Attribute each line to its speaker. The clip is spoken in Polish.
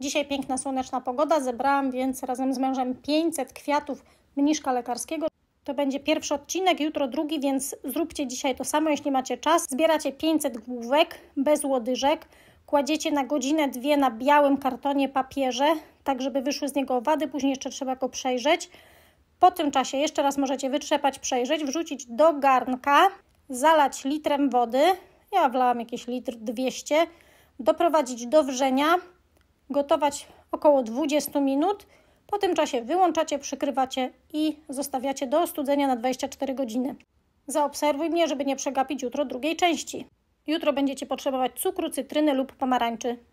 Speaker 1: Dzisiaj piękna słoneczna pogoda, zebrałam więc razem z mężem 500 kwiatów mniszka lekarskiego. To będzie pierwszy odcinek, jutro drugi, więc zróbcie dzisiaj to samo, jeśli macie czas. Zbieracie 500 główek bez łodyżek, kładziecie na godzinę, dwie na białym kartonie papierze, tak żeby wyszły z niego owady, później jeszcze trzeba go przejrzeć. Po tym czasie jeszcze raz możecie wytrzepać, przejrzeć, wrzucić do garnka, zalać litrem wody, ja wlałam jakieś litr 200, doprowadzić do wrzenia, gotować około 20 minut. Po tym czasie wyłączacie, przykrywacie i zostawiacie do ostudzenia na 24 godziny. Zaobserwuj mnie, żeby nie przegapić jutro drugiej części. Jutro będziecie potrzebować cukru, cytryny lub pomarańczy.